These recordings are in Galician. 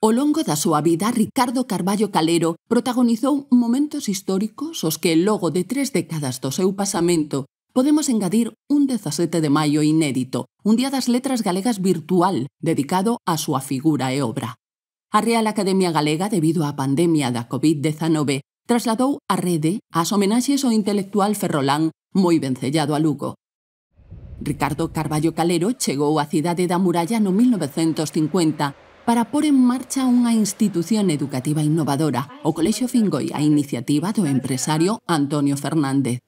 O longo da súa vida, Ricardo Carballo Calero protagonizou momentos históricos os que logo de tres décadas do seu pasamento podemos engadir un 17 de maio inédito, un día das letras galegas virtual dedicado á súa figura e obra. A Real Academia Galega, debido á pandemia da COVID-19, trasladou a rede as homenaxes ao intelectual ferrolán moi vencellado a Lugo. Ricardo Carballo Calero chegou á cidade da Muralla no 1950 para pôr en marcha unha institución educativa innovadora, o Colexio Fingoi, a iniciativa do empresario Antonio Fernández.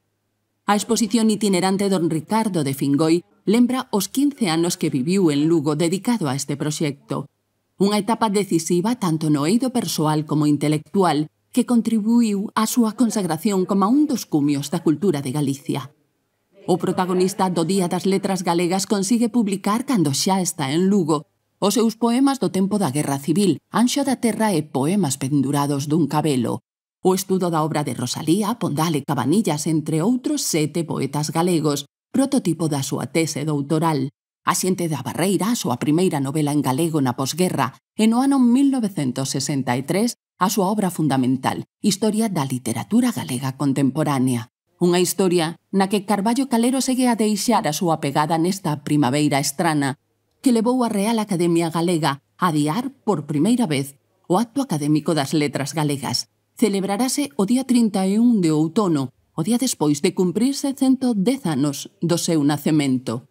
A exposición itinerante don Ricardo de Fingoi lembra os 15 anos que viviu en Lugo dedicado a este proxecto. Unha etapa decisiva tanto no eido persoal como intelectual que contribuiu á súa consagración como un dos cumios da cultura de Galicia. O protagonista do Día das Letras Galegas consigue publicar cando xa está en Lugo Os seus poemas do tempo da Guerra Civil, Anxo da Terra e Poemas pendurados dun cabelo. O estudo da obra de Rosalía, Pondal e Cabanillas, entre outros sete poetas galegos, prototipo da súa tese doutoral. A xente da Barreira, a súa primeira novela en galego na posguerra, e no ano 1963, a súa obra fundamental, Historia da literatura galega contemporánea. Unha historia na que Carballo Calero segue a deixar a súa pegada nesta primavera estrana, que levou a Real Academia Galega a adiar por primeira vez o Acto Académico das Letras Galegas. Celebrarase o día 31 de outono, o día despois de cumprirse 110 anos do seu nacemento.